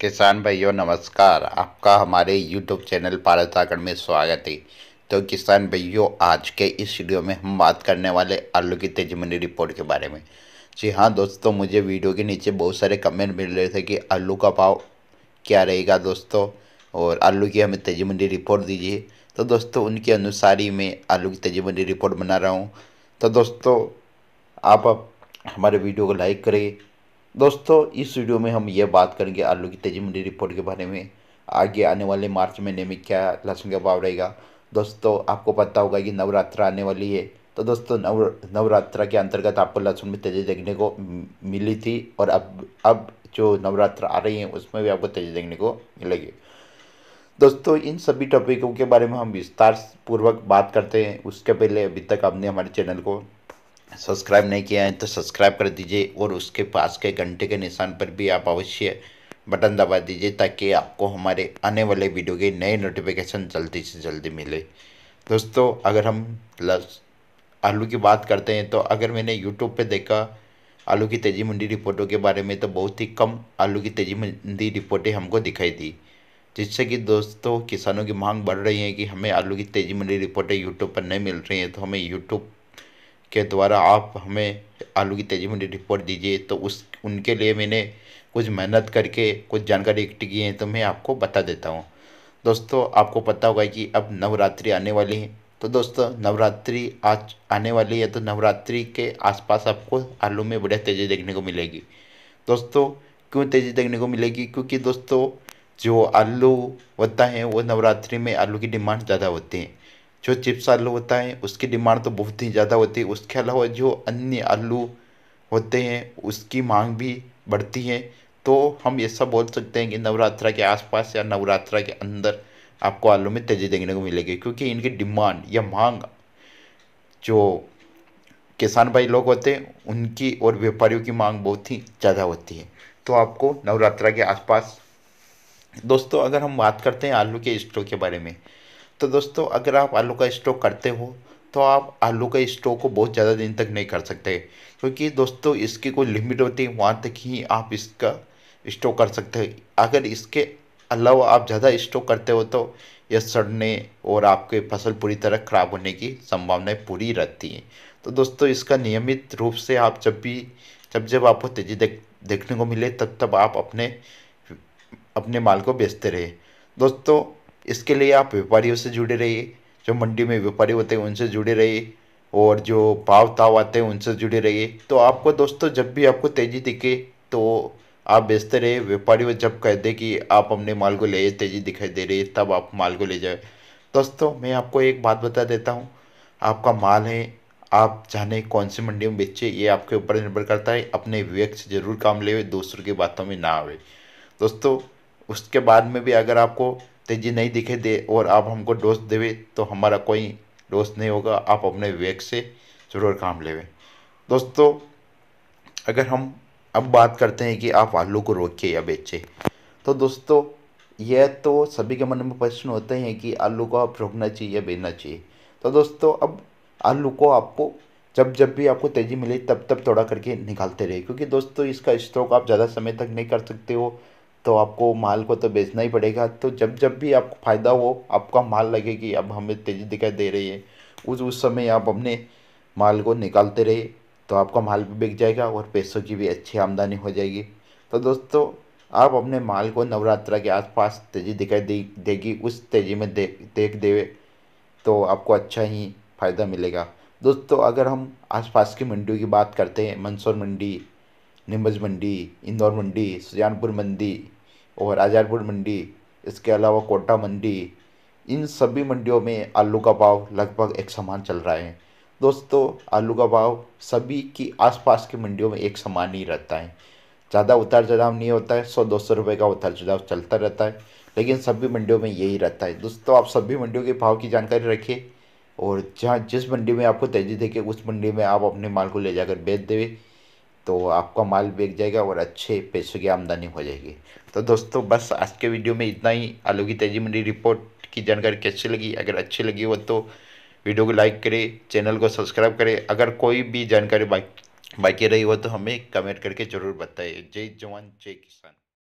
किसान भाइयों नमस्कार आपका हमारे YouTube चैनल पारस में स्वागत है तो किसान भाइयों आज के इस वीडियो में हम बात करने वाले आलू की तेजमंडी रिपोर्ट के बारे में जी हाँ दोस्तों मुझे वीडियो के नीचे बहुत सारे कमेंट मिल रहे थे कि आलू का भाव क्या रहेगा दोस्तों और आलू की हमें तेजमंडी रिपोर्ट दीजिए तो दोस्तों उनके अनुसार ही मैं आलू की तेजमंडी रिपोर्ट बना रहा हूँ तो दोस्तों आप हमारे वीडियो को लाइक करें दोस्तों इस वीडियो में हम ये बात करेंगे आलू की तेजी मंडी रिपोर्ट के बारे में आगे आने वाले मार्च महीने में क्या लहसुन का भाव रहेगा दोस्तों आपको पता होगा कि नवरात्रा आने वाली है तो दोस्तों नव नवरात्रा के अंतर्गत आपको लहसुन में तेज़ी देखने को मिली थी और अब अब जो नवरात्र आ रही है उसमें भी आपको तेज़ी देखने को मिलेगी दोस्तों इन सभी टॉपिकों के बारे में हम विस्तार पूर्वक बात करते हैं उसके पहले अभी तक आपने हमारे चैनल को सब्सक्राइब नहीं किया है तो सब्सक्राइब कर दीजिए और उसके पास के घंटे के निशान पर भी आप अवश्य बटन दबा दीजिए ताकि आपको हमारे आने वाले वीडियो के नए नोटिफिकेशन जल्दी से जल्दी मिले दोस्तों अगर हम लस आलू की बात करते हैं तो अगर मैंने यूट्यूब पे देखा आलू की तेजी मंडी रिपोर्टों के बारे में तो बहुत ही कम आलू की तेजी मंडी रिपोर्टें हमको दिखाई दी जिससे कि दोस्तों किसानों की मांग बढ़ रही है कि हमें आलू की तेजी मंडी रिपोर्टें यूट्यूब पर नहीं मिल रही हैं तो हमें यूट्यूब के द्वारा आप हमें आलू की तेजी मंडी रिपोर्ट दीजिए तो उस उनके लिए मैंने कुछ मेहनत करके कुछ जानकारी इकट्ठी की है तो मैं आपको बता देता हूँ दोस्तों आपको पता होगा कि अब नवरात्रि आने वाली है तो दोस्तों नवरात्रि आज आने वाली है तो नवरात्रि के आसपास आपको आलू में बढ़िया तेज़ी देखने को मिलेगी दोस्तों क्यों तेज़ी देखने को मिलेगी क्योंकि दोस्तों जो आलू होता है वो नवरात्रि में आलू की डिमांड ज़्यादा होती है जो चिप्स आलू होता है उसकी डिमांड तो बहुत ही ज़्यादा होती है उसके अलावा जो अन्य आलू होते हैं उसकी मांग भी बढ़ती है तो हम ऐसा बोल सकते हैं कि नवरात्रा के आसपास या नवरात्रा के अंदर आपको आलू में तेज़ी देखने को मिलेगी क्योंकि इनकी डिमांड या मांग जो किसान भाई लोग होते हैं उनकी और व्यापारियों की मांग बहुत ही ज़्यादा होती है तो आपको नवरात्रा के आसपास दोस्तों अगर हम बात करते हैं आलू के स्टॉक के बारे में तो दोस्तों अगर आप आलू का स्टॉक करते हो तो आप आलू का स्टॉक को बहुत ज़्यादा दिन तक नहीं कर सकते क्योंकि दोस्तों इसकी कोई लिमिट होती है वहाँ तक ही आप इसका स्टॉक कर सकते हैं अगर इसके अलावा आप ज़्यादा स्टॉक करते हो तो यह सड़ने और आपके फसल पूरी तरह ख़राब होने की संभावनाएं पूरी रहती हैं तो दोस्तों इसका नियमित रूप से आप जब भी जब जब आपको तेज़ी देख देखने को मिले तब तब आप अपने अपने माल को बेचते रहे दोस्तों इसके लिए आप व्यापारियों से जुड़े रहिए जो मंडी में व्यापारी होते हैं उनसे जुड़े रहिए और जो भाव ताव आते हैं उनसे जुड़े रहिए तो आपको दोस्तों जब भी आपको तेज़ी दिखे तो आप बेचते रहे व्यापारी वो जब कह दे कि आप अपने माल को ले तेज़ी दिखाई दे रही है तब आप माल को ले जाए दोस्तों मैं आपको एक बात बता देता हूँ आपका माल है आप जाने कौन सी मंडी में बेचे ये आपके ऊपर निर्भर करता है अपने विवेक से जरूर काम ले दूसरों की बातों में ना आवे दोस्तों उसके बाद में भी अगर आपको तेजी नहीं दिखे दे और आप हमको डोस्त देवे तो हमारा कोई डोस्त नहीं होगा आप अपने विवेक से ज़रूर काम लेवे दोस्तों अगर हम अब बात करते हैं कि आप आलू को रोके या बेचे तो दोस्तों यह तो सभी के मन में प्रश्न होते हैं कि आलू को आप रोकना चाहिए या बेचना चाहिए तो दोस्तों अब आलू को आपको जब जब भी आपको तेज़ी मिले तब तब थोड़ा करके निकालते रहे क्योंकि दोस्तों इसका स्ट्रोक आप ज़्यादा समय तक नहीं कर सकते हो तो आपको माल को तो बेचना ही पड़ेगा तो जब जब भी आपको फ़ायदा हो आपका माल लगे कि अब हमें तेज़ी दिखाई दे रही है उस उस समय आप अपने माल को निकालते रहे तो आपका माल भी बिक जाएगा और पैसों की भी अच्छी आमदनी हो जाएगी तो दोस्तों आप अपने माल को नवरात्रा के आसपास तेज़ी दिखाई दे देगी उस तेज़ी में दे देख देवे तो आपको अच्छा ही फ़ायदा मिलेगा दोस्तों अगर हम आसपास की मंडियों की बात करते हैं मंसूर मंडी नीमज मंडी इंदौर मंडी सुजानपुर मंडी और आजारपुर मंडी इसके अलावा कोटा मंडी इन सभी मंडियों में आलू का भाव लगभग एक समान चल रहा है दोस्तों आलू का भाव सभी की आसपास की मंडियों में एक समान ही रहता है ज़्यादा उतार चढ़ाव नहीं होता है सौ दो सौ रुपये का उतार चढ़ाव चलता रहता है लेकिन सभी मंडियों में यही रहता है दोस्तों आप सभी मंडियों के भाव की जानकारी रखिए और जहाँ जिस मंडी में आपको तेजी देखे उस मंडी में आप अपने माल को ले जाकर बेच देवे तो आपका माल बेच जाएगा और अच्छे पैसे की आमदनी हो जाएगी तो दोस्तों बस आज के वीडियो में इतना ही आलू की तेजी मंडी रिपोर्ट की जानकारी कैसी लगी अगर अच्छी लगी हो तो वीडियो को लाइक करें चैनल को सब्सक्राइब करें अगर कोई भी जानकारी बाकी रही हो तो हमें कमेंट करके ज़रूर बताइए जय जवान जय किसान